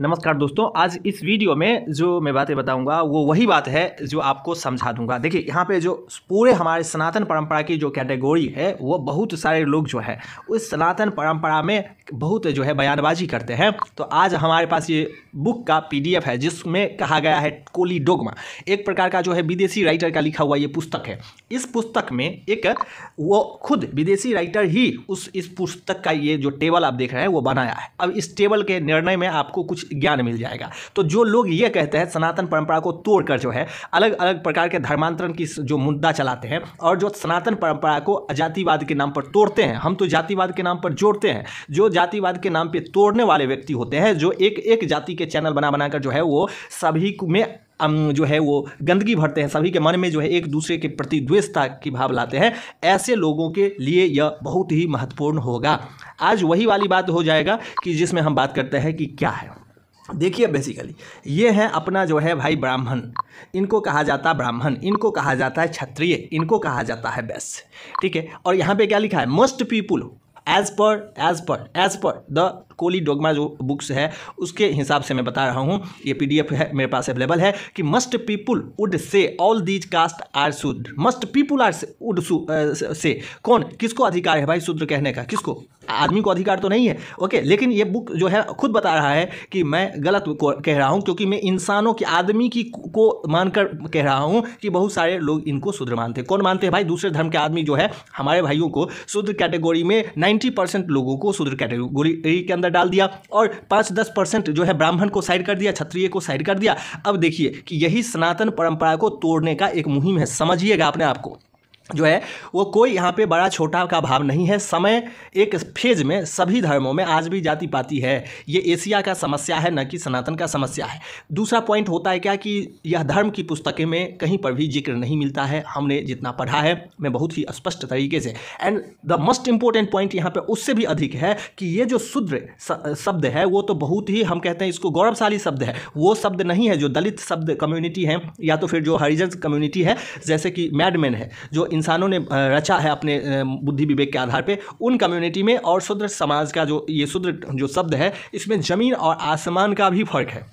नमस्कार दोस्तों आज इस वीडियो में जो मैं बातें बताऊंगा वो वही बात है जो आपको समझा दूंगा देखिए यहाँ पे जो पूरे हमारे सनातन परंपरा की जो कैटेगोरी है वो बहुत सारे लोग जो है उस सनातन परंपरा में बहुत जो है बयानबाजी करते हैं तो आज हमारे पास ये बुक का पीडीएफ है जिसमें कहा गया है कोली डोगमा एक प्रकार का जो है विदेशी राइटर का लिखा हुआ ये पुस्तक है इस पुस्तक में एक वो खुद विदेशी राइटर ही उस इस पुस्तक का ये जो टेबल आप देख रहे हैं वो बनाया है अब इस टेबल के निर्णय में आपको कुछ ज्ञान मिल जाएगा तो जो लोग ये कहते हैं सनातन परंपरा को तोड़कर जो है अलग अलग प्रकार के धर्मांतरण की जो मुद्दा चलाते हैं और जो सनातन परंपरा को जातिवाद के नाम पर तोड़ते हैं हम तो जातिवाद के नाम पर जोड़ते हैं जो जातिवाद के नाम पे तोड़ने वाले व्यक्ति होते हैं जो एक एक जाति के चैनल बना बनाकर जो है वो सभी में जो है वो गंदगी भरते हैं सभी के मन में जो है एक दूसरे के प्रति द्वेषता की भाव लाते हैं ऐसे लोगों के लिए यह बहुत ही महत्वपूर्ण होगा आज वही वाली बात हो जाएगा कि जिसमें हम बात करते हैं कि क्या है देखिए बेसिकली ये है अपना जो है भाई ब्राह्मण इनको कहा जाता है ब्राह्मण इनको कहा जाता है क्षत्रिय इनको कहा जाता है वैश्य ठीक है और यहाँ पे क्या लिखा है most people as per as per as per the कोली डोगमा जो बुक्स है उसके हिसाब से मैं बता रहा हूँ ये पीडीएफ है मेरे पास अवेलेबल है कि most people would say all these caste are शुद्ध most people are would say कौन किसको अधिकार है भाई शूद्र कहने का किसको आदमी को अधिकार तो नहीं है ओके लेकिन ये बुक जो है खुद बता रहा है कि मैं गलत कह रहा हूँ क्योंकि मैं इंसानों की आदमी की को मानकर कह रहा हूँ कि बहुत सारे लोग इनको शूद्र मानते हैं कौन मानते हैं भाई दूसरे धर्म के आदमी जो है हमारे भाइयों को शुद्र कैटेगोरी में नाइन्टी परसेंट लोगों को शुद्र कैटेगोरी के अंदर डाल दिया और पाँच दस परसेंट जो है ब्राह्मण को साइड कर दिया क्षत्रिय को साइड कर दिया अब देखिए कि यही सनातन परंपरा को तोड़ने का एक मुहिम है समझिएगा अपने आप को जो है वो कोई यहाँ पे बड़ा छोटा का भाव नहीं है समय एक फेज में सभी धर्मों में आज भी जाति पाती है ये एशिया का समस्या है न कि सनातन का समस्या है दूसरा पॉइंट होता है क्या कि यह धर्म की पुस्तकें में कहीं पर भी जिक्र नहीं मिलता है हमने जितना पढ़ा है मैं बहुत ही स्पष्ट तरीके से and the most important point यहाँ पर उससे भी अधिक है कि ये जो शूद्र शब्द है वो तो बहुत ही हम कहते हैं इसको गौरवशाली शब्द है वो शब्द नहीं है जो दलित शब्द कम्युनिटी है या तो फिर जो हरिजन कम्युनिटी है जैसे कि मैडमैन है जो इंसानों ने रचा है अपने बुद्धि विवेक के आधार पर उन कम्युनिटी में और शुद्र समाज का जो ये शुद्र जो शब्द है इसमें ज़मीन और आसमान का भी फर्क है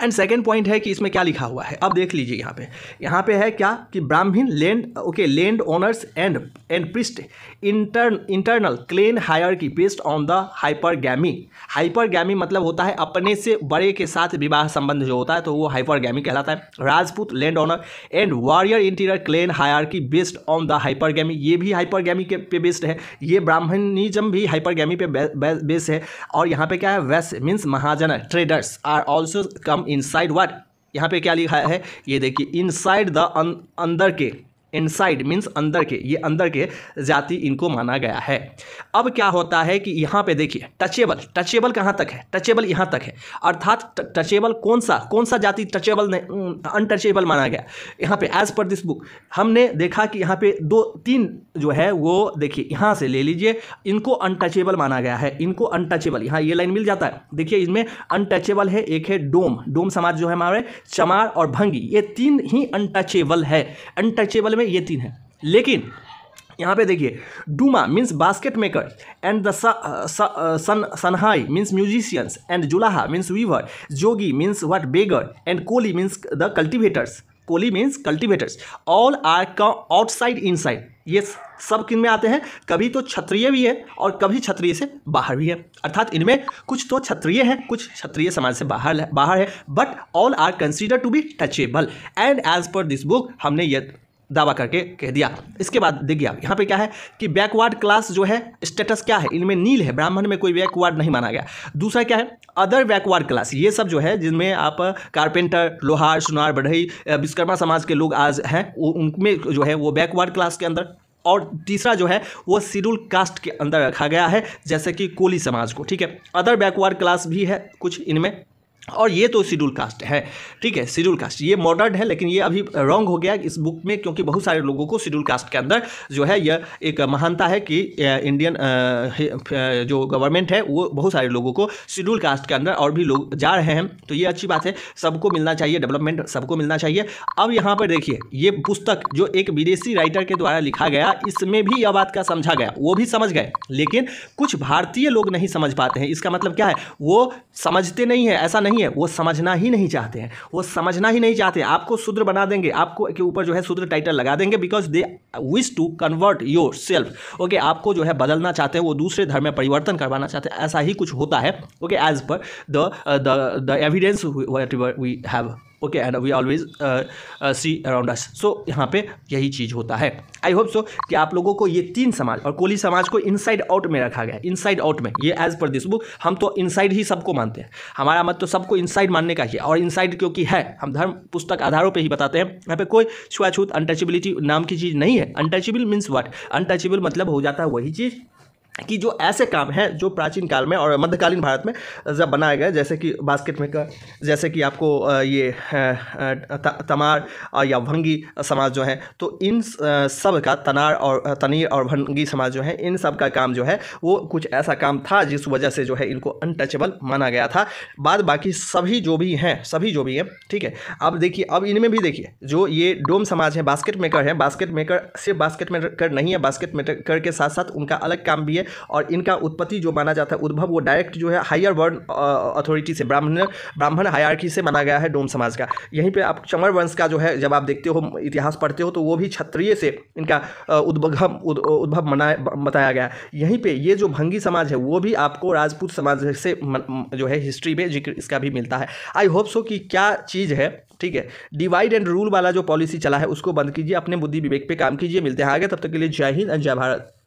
एंड सेकेंड पॉइंट है कि इसमें क्या लिखा हुआ है अब देख लीजिए यहाँ पे यहाँ पे है क्या कि Brahmin land okay land owners and and priest inter internal clan hierarchy based on the hypergamy hypergamy मतलब होता है अपने से बड़े के साथ विवाह संबंध जो होता है तो वो हाइपरगैमी कहलाता है Rajput land owner and warrior interior clan hierarchy based on the hypergamy ये भी हाइपरगैमी के पे बेस्ड है ये ब्राह्मणिज्म भी हाइपरगैमी पे बेस्ड है और यहाँ पे क्या है वेस्ट means Mahajan traders are also come inside what यहाँ पे क्या लिखा है ये देखिए इनसाइड द अंदर के इनसाइड मीन्स अंदर के ये अंदर के जाति इनको माना गया है अब क्या होता है कि यहाँ पे देखिए टचेबल टचेबल कहाँ तक है टचेबल यहाँ तक है अर्थात टचेबल कौन सा कौन सा जाति टचेबल ने अनटचेबल माना गया यहाँ पे एज पर दिस बुक हमने देखा कि यहाँ पे दो तीन जो है वो देखिए यहाँ से ले लीजिए इनको अनटचेबल माना गया है इनको अनटचेबल यहाँ ये लाइन मिल जाता है देखिए इसमें अनटचेबल है एक है डोम डोम समाज जो है हमारे चमार और भंगी ये तीन ही अनटचेबल है अनटचेबल में में ये तीन है लेकिन यहाँ पे देखिए Doma means basket maker and the सन सनहाई means musicians and Julaha means weaver Jogi means what beggar and Koli means the cultivators Koli means cultivators all are outside inside ये सब किन में आते हैं कभी तो क्षत्रिय भी है और कभी क्षत्रिय से बाहर भी है अर्थात इनमें कुछ तो क्षत्रिय है कुछ क्षत्रिय समाज से बाहर बाहर है but all are consider to be touchable and as per this book हमने ये दावा करके कह दिया इसके बाद देखिए आप यहाँ पे क्या है कि बैकवर्ड क्लास जो है स्टेटस क्या है इनमें नील है ब्राह्मण में कोई बैकवर्ड नहीं माना गया दूसरा क्या है अदर बैकवर्ड क्लास ये सब जो है जिनमें आप कारपेंटर लोहार सुनार बढ़ई विश्वकर्मा समाज के लोग आज हैं उनमें जो है वो बैकवर्ड क्लास के अंदर और तीसरा जो है वो शेड्यूल कास्ट के अंदर रखा गया है जैसे कि कोली समाज को ठीक है अदर बैकवर्ड क्लास भी है कुछ इनमें और ये तो शेड्यूल कास्ट है ठीक है शेड्यूल कास्ट ये मॉडर्न है लेकिन ये अभी रॉन्ग हो गया इस बुक में क्योंकि बहुत सारे लोगों को शेड्यूल कास्ट के अंदर जो है यह एक महानता है कि इंडियन जो गवर्नमेंट है वो बहुत सारे लोगों को शेड्यूल कास्ट के अंदर और भी लोग जा रहे हैं तो ये अच्छी बात है सबको मिलना चाहिए डेवलपमेंट सबको मिलना चाहिए अब यहाँ पर देखिए ये पुस्तक जो एक विदेशी राइटर के द्वारा लिखा गया इसमें भी यह बात का समझा गया वो भी समझ गए लेकिन कुछ भारतीय लोग नहीं समझ पाते हैं इसका मतलब क्या है वो समझते नहीं है ऐसा नहीं नहीं है वो समझना ही नहीं चाहते हैं वो समझना ही नहीं चाहते आपको शूद्र बना देंगे आपको के ऊपर जो है शूद्र टाइटल लगा देंगे because they wish to convert yourself okay आपको जो है बदलना चाहते हैं वो दूसरे धर्म में परिवर्तन करवाना चाहते हैं ऐसा ही कुछ होता है okay as per the evidence we have okay and we always see around us so यहाँ पे यही चीज़ होता है आई होप सो कि आप लोगों को ये तीन समाज और कोली समाज को इनसाइड आउट में रखा गया इनसाइड आउट में ये एज पर दिस बुक हम तो इनसाइड ही सबको मानते हैं हमारा मत तो सबको इनसाइड मानने का ही और इनसाइड क्योंकि है हम धर्म पुस्तक आधारों पर ही बताते हैं यहाँ पे कोई छुआछूत अनटचेबिलिटी नाम की चीज़ नहीं है अनटचेबल मीन्स वट अनटचेबल मतलब हो जाता है वही चीज़ कि जो ऐसे काम हैं जो प्राचीन काल में और मध्यकालीन भारत में जब बनाए गए जैसे कि बास्केट मेकर जैसे कि आपको ये तमार या भंगी समाज जो है तो इन सब का तनार और तनीर और भंगी समाज जो है इन सब का काम जो है वो कुछ ऐसा काम था जिस वजह से जो है इनको अनटचेबल माना गया था बाद बाकी सभी जो भी हैं सभी जो भी हैं ठीक है अब देखिए अब इनमें भी देखिए जो ये डोम समाज है बास्केट मेकर है बास्केट मेकर सिर्फ बास्केट मेकर नहीं है बास्केट मेकर के साथ साथ उनका अलग काम भी है चाहिए और इनका उत्पत्ति जो माना जाता है उद्भव वो डायरेक्ट जो है हायर वर्ण अथॉरिटी से ब्राह्मण ब्राह्मण हायरकी से माना गया है डोम समाज का यहीं पर आप चमर वंश का जो है जब आप देखते हो इतिहास पढ़ते हो तो वो भी क्षत्रिय से इनका uh, उद्भव उद्भव मनाया बताया गया यहीं पर ये जो भंगी समाज है वो भी आपको राजपूत समाज से जो है हिस्ट्री में जिक्र इसका भी मिलता है आई होप सो कि क्या चीज़ है ठीक है डिवाइड एंड रूल वाला जो पॉलिसी चला है उसको बंद कीजिए अपने बुद्धि विवेक पे काम कीजिए मिलते हैं आगे तब तक के लिए जय हिंद एंड जय भारत